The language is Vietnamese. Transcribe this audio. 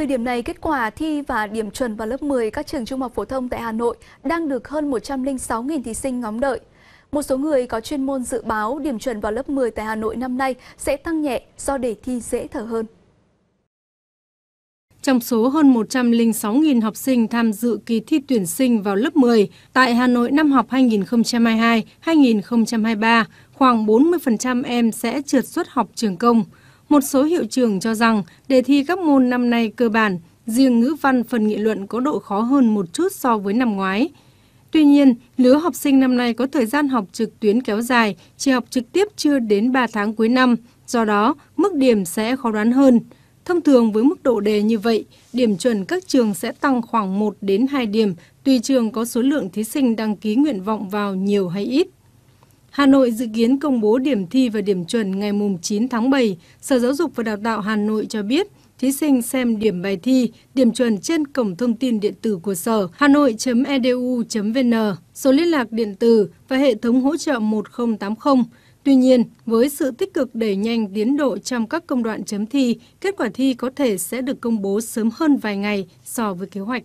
Thời điểm này, kết quả thi và điểm chuẩn vào lớp 10 các trường trung học phổ thông tại Hà Nội đang được hơn 106.000 thí sinh ngóng đợi. Một số người có chuyên môn dự báo điểm chuẩn vào lớp 10 tại Hà Nội năm nay sẽ tăng nhẹ do đề thi dễ thở hơn. Trong số hơn 106.000 học sinh tham dự kỳ thi tuyển sinh vào lớp 10 tại Hà Nội năm học 2022-2023, khoảng 40% em sẽ trượt xuất học trường công – một số hiệu trường cho rằng đề thi các môn năm nay cơ bản, riêng ngữ văn phần nghị luận có độ khó hơn một chút so với năm ngoái. Tuy nhiên, lứa học sinh năm nay có thời gian học trực tuyến kéo dài, chỉ học trực tiếp chưa đến 3 tháng cuối năm, do đó mức điểm sẽ khó đoán hơn. Thông thường với mức độ đề như vậy, điểm chuẩn các trường sẽ tăng khoảng 1 đến 2 điểm tùy trường có số lượng thí sinh đăng ký nguyện vọng vào nhiều hay ít. Hà Nội dự kiến công bố điểm thi và điểm chuẩn ngày 9 tháng 7. Sở Giáo dục và Đào tạo Hà Nội cho biết, thí sinh xem điểm bài thi, điểm chuẩn trên cổng thông tin điện tử của sở hà nội edu vn số liên lạc điện tử và hệ thống hỗ trợ 1080. Tuy nhiên, với sự tích cực đẩy nhanh tiến độ trong các công đoạn chấm thi, kết quả thi có thể sẽ được công bố sớm hơn vài ngày so với kế hoạch.